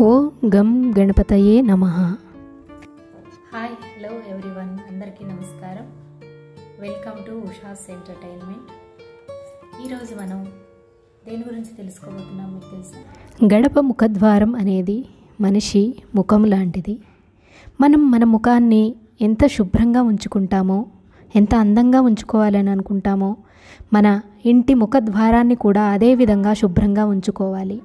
ఓ గం గణపతయే నమ హాయ్ హలో ఎవ్రీవన్ అందరికీ నమస్కారం వెల్కమ్ టు ఉషాస్ ఎంటర్టైన్మెంట్ ఈరోజు మనం దేని గురించి తెలుసుకోబోతున్నాం మీకు తెలుసా గడప ముఖద్వారం అనేది మనిషి ముఖం లాంటిది మనం మన ముఖాన్ని ఎంత శుభ్రంగా ఉంచుకుంటామో ఎంత అందంగా ఉంచుకోవాలని అనుకుంటామో మన ఇంటి ముఖద్వారాన్ని కూడా అదే విధంగా శుభ్రంగా ఉంచుకోవాలి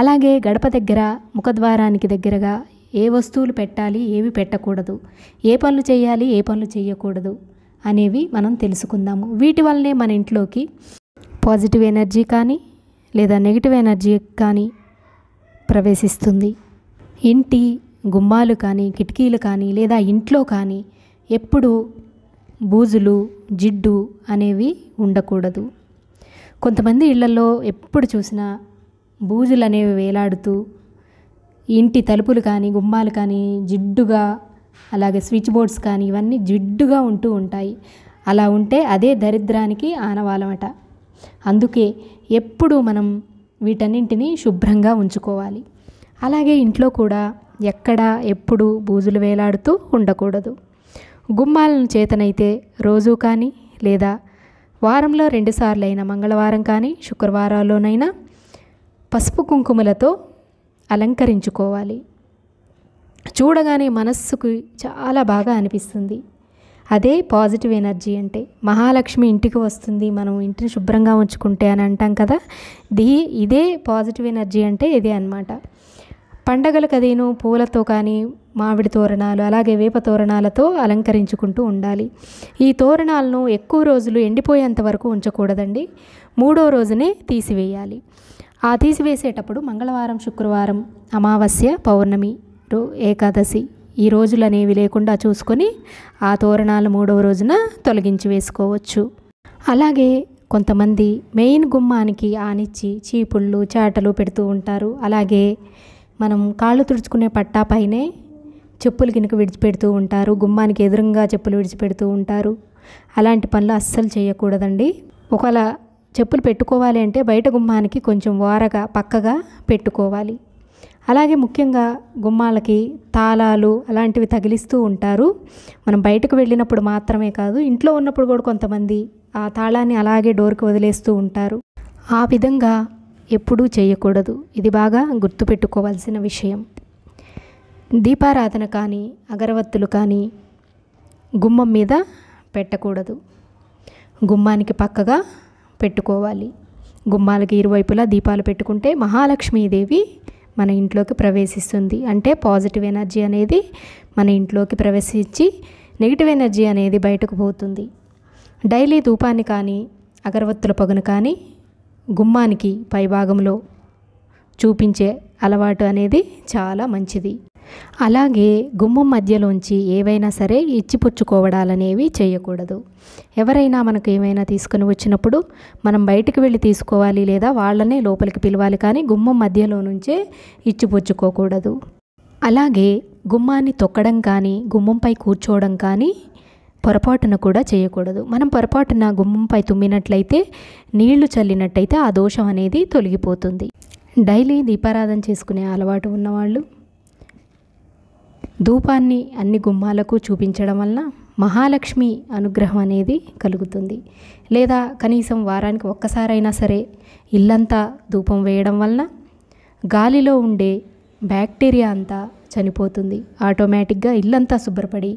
అలాగే గడప దగ్గర ముఖద్వారానికి దగ్గరగా ఏ వస్తువులు పెట్టాలి ఏవి పెట్టకూడదు ఏ పనులు చేయాలి ఏ పనులు చేయకూడదు అనేవి మనం తెలుసుకుందాము వీటి వల్లనే మన ఇంట్లోకి పాజిటివ్ ఎనర్జీ కానీ లేదా నెగిటివ్ ఎనర్జీ కానీ ప్రవేశిస్తుంది ఇంటి గుమ్మాలు కానీ కిటికీలు కానీ లేదా ఇంట్లో కానీ ఎప్పుడు బూజులు జిడ్డు అనేవి ఉండకూడదు కొంతమంది ఇళ్లలో ఎప్పుడు చూసినా బూజులనేవి వేలాడుతూ ఇంటి తలుపులు కానీ గుమ్మాలు కానీ జిడ్డుగా అలాగే స్విచ్ బోర్డ్స్ కానీ ఇవన్నీ జిడ్డుగా ఉంటూ ఉంటాయి అలా ఉంటే అదే దరిద్రానికి ఆనవాలమట అందుకే ఎప్పుడు మనం వీటన్నింటినీ శుభ్రంగా ఉంచుకోవాలి అలాగే ఇంట్లో కూడా ఎక్కడ ఎప్పుడు బూజులు వేలాడుతూ ఉండకూడదు గుమ్మాలను చేతనైతే రోజు కానీ లేదా వారంలో రెండుసార్లు అయినా మంగళవారం కానీ శుక్రవారాల్లోనైనా పసుపు కుంకుమలతో అలంకరించుకోవాలి చూడగానే మనస్సుకు చాలా బాగా అనిపిస్తుంది అదే పాజిటివ్ ఎనర్జీ అంటే మహాలక్ష్మి ఇంటికి వస్తుంది మనం ఇంటిని శుభ్రంగా ఉంచుకుంటే అని అంటాం కదా దీ ఇదే పాజిటివ్ ఎనర్జీ అంటే ఇదే అనమాట పండగలు కదేను పూలతో కానీ మామిడి తోరణాలు అలాగే వేప తోరణాలతో అలంకరించుకుంటూ ఉండాలి ఈ తోరణాలను ఎక్కువ రోజులు ఎండిపోయేంత వరకు ఉంచకూడదండి మూడో రోజునే తీసివేయాలి ఆ తీసివేసేటప్పుడు మంగళవారం శుక్రవారం అమావాస్య పౌర్ణమి రో ఏకాదశి ఈ రోజులు అనేవి లేకుండా చూసుకొని ఆ తోరణాలు మూడవ రోజున తొలగించి వేసుకోవచ్చు అలాగే కొంతమంది మెయిన్ గుమ్మానికి ఆనిచ్చి చీపుళ్ళు చాటలు పెడుతూ ఉంటారు అలాగే మనం కాళ్ళు తుడుచుకునే పట్టా పైనే చెప్పులు కినుక విడిచిపెడుతూ ఉంటారు గుమ్మానికి ఎదురుగా చెప్పులు విడిచిపెడుతూ ఉంటారు అలాంటి పనులు అస్సలు చేయకూడదండి ఒకవేళ చెప్పులు పెట్టుకోవాలి అంటే బయట గుమ్మానికి కొంచెం వారగా పక్కగా పెట్టుకోవాలి అలాగే ముఖ్యంగా గుమ్మాలకి తాళాలు అలాంటివి తగిలిస్తూ ఉంటారు మనం బయటకు వెళ్ళినప్పుడు మాత్రమే కాదు ఇంట్లో ఉన్నప్పుడు కూడా కొంతమంది ఆ తాళాన్ని అలాగే డోర్కి వదిలేస్తూ ఉంటారు ఆ విధంగా ఎప్పుడూ చేయకూడదు ఇది బాగా గుర్తుపెట్టుకోవాల్సిన విషయం దీపారాధన కానీ అగరవత్తులు కానీ గుమ్మం మీద పెట్టకూడదు గుమ్మానికి పక్కగా పెట్టుకోవాలి గుమ్మాలకి ఇరువైపులా దీపాలు పెట్టుకుంటే మహాలక్ష్మీదేవి మన ఇంట్లోకి ప్రవేశిస్తుంది అంటే పాజిటివ్ ఎనర్జీ అనేది మన ఇంట్లోకి ప్రవేశించి నెగిటివ్ ఎనర్జీ అనేది బయటకు పోతుంది డైలీ ధూపాన్ని కానీ అగరవత్తుల పగును కానీ గుమ్మానికి పైభాగంలో చూపించే అలవాటు అనేది చాలా మంచిది అలాగే గుమ్మం మధ్యలోంచి ఏవైనా సరే ఇచ్చిపుచ్చుకోవడాలనేవి చేయకూడదు ఎవరైనా మనకు ఏమైనా తీసుకుని వచ్చినప్పుడు మనం బయటకు వెళ్ళి తీసుకోవాలి లేదా వాళ్ళనే లోపలికి పిలవాలి కానీ గుమ్మం మధ్యలో నుంచే ఇచ్చిపుచ్చుకోకూడదు అలాగే గుమ్మాన్ని తొక్కడం కానీ గుమ్మంపై కూర్చోవడం కానీ పొరపాటున కూడా చేయకూడదు మనం పొరపాటున గుమ్మంపై తుమ్మినట్లయితే నీళ్లు చల్లినట్టయితే ఆ దోషం అనేది తొలగిపోతుంది డైలీ దీపారాధన చేసుకునే అలవాటు ఉన్నవాళ్ళు ధూపాన్ని అన్ని గుమ్మాలకు చూపించడం వలన మహాలక్ష్మి అనుగ్రహం అనేది కలుగుతుంది లేదా కనీసం వారానికి ఒక్కసారైనా సరే ఇల్లంతా ధూపం వేయడం వలన గాలిలో ఉండే బ్యాక్టీరియా అంతా చనిపోతుంది ఆటోమేటిక్గా ఇల్లంతా శుభ్రపడి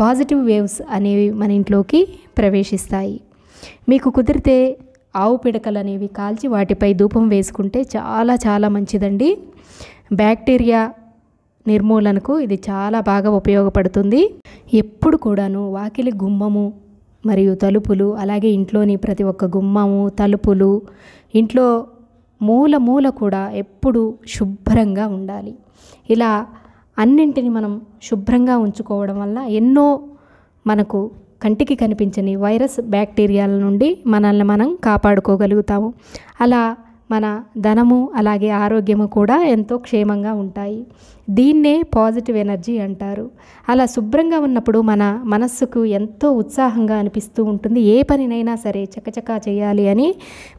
పాజిటివ్ వేవ్స్ అనేవి మన ఇంట్లోకి ప్రవేశిస్తాయి మీకు కుదిరితే ఆవు పిడకలు అనేవి కాల్చి వాటిపై ధూపం వేసుకుంటే చాలా చాలా మంచిదండి బ్యాక్టీరియా నిర్మూలనకు ఇది చాలా బాగా ఉపయోగపడుతుంది ఎప్పుడు కూడాను వాకిలి గుమ్మము మరియు తలుపులు అలాగే ఇంట్లోని ప్రతి ఒక్క గుమ్మము తలుపులు ఇంట్లో మూల మూల కూడా ఎప్పుడు శుభ్రంగా ఉండాలి ఇలా అన్నింటిని మనం శుభ్రంగా ఉంచుకోవడం వల్ల ఎన్నో మనకు కంటికి కనిపించని వైరస్ బ్యాక్టీరియాల నుండి మనల్ని మనం కాపాడుకోగలుగుతాము అలా మన ధనము అలాగే ఆరోగ్యము కూడా ఎంతో క్షేమంగా ఉంటాయి దీన్నే పాజిటివ్ ఎనర్జీ అంటారు అలా శుభ్రంగా ఉన్నప్పుడు మన మనస్సుకు ఎంతో ఉత్సాహంగా అనిపిస్తూ ఉంటుంది ఏ పనినైనా సరే చకచకా చేయాలి అని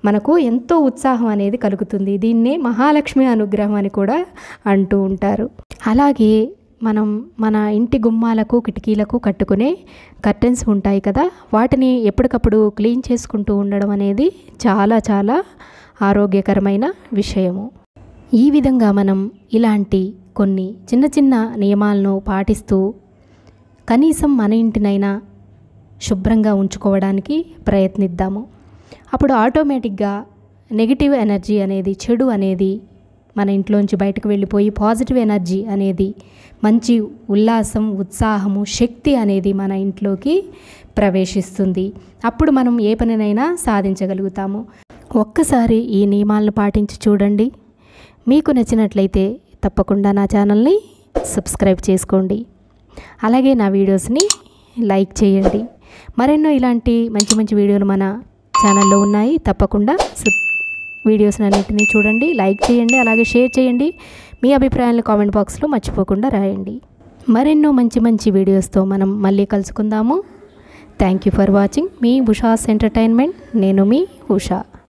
మనకు ఎంతో ఉత్సాహం అనేది కలుగుతుంది దీన్నే మహాలక్ష్మి అనుగ్రహం అని కూడా అంటూ ఉంటారు అలాగే మనం మన ఇంటి గుమ్మాలకు కిటికీలకు కట్టుకునే కర్టెన్స్ ఉంటాయి కదా వాటిని ఎప్పటికప్పుడు క్లీన్ చేసుకుంటూ ఉండడం అనేది చాలా చాలా ఆరోగ్యకరమైన విషయము ఈ విధంగా మనం ఇలాంటి కొన్ని చిన్న చిన్న నియమాలను పాటిస్తూ కనీసం మన ఇంటినైనా శుభ్రంగా ఉంచుకోవడానికి ప్రయత్నిద్దాము అప్పుడు ఆటోమేటిక్గా నెగిటివ్ ఎనర్జీ అనేది చెడు అనేది మన ఇంట్లోంచి బయటకు వెళ్ళిపోయి పాజిటివ్ ఎనర్జీ అనేది మంచి ఉల్లాసం ఉత్సాహము శక్తి అనేది మన ఇంట్లోకి ప్రవేశిస్తుంది అప్పుడు మనం ఏ పనినైనా సాధించగలుగుతాము ఒక్కసారి ఈ నియమాలను పాటించి చూడండి మీకు నచ్చినట్లయితే తప్పకుండా నా ఛానల్ని సబ్స్క్రైబ్ చేసుకోండి అలాగే నా వీడియోస్ని లైక్ చేయండి మరెన్నో ఇలాంటి మంచి మంచి వీడియోలు మన ఛానల్లో ఉన్నాయి తప్పకుండా వీడియోస్ అన్నింటినీ చూడండి లైక్ చేయండి అలాగే షేర్ చేయండి మీ అభిప్రాయాలను కామెంట్ బాక్స్లో మర్చిపోకుండా రాయండి మరెన్నో మంచి మంచి వీడియోస్తో మనం మళ్ళీ కలుసుకుందాము థ్యాంక్ యూ ఫర్ వాచింగ్ మీ ఉషాస్ ఎంటర్టైన్మెంట్ నేను మీ ఉషా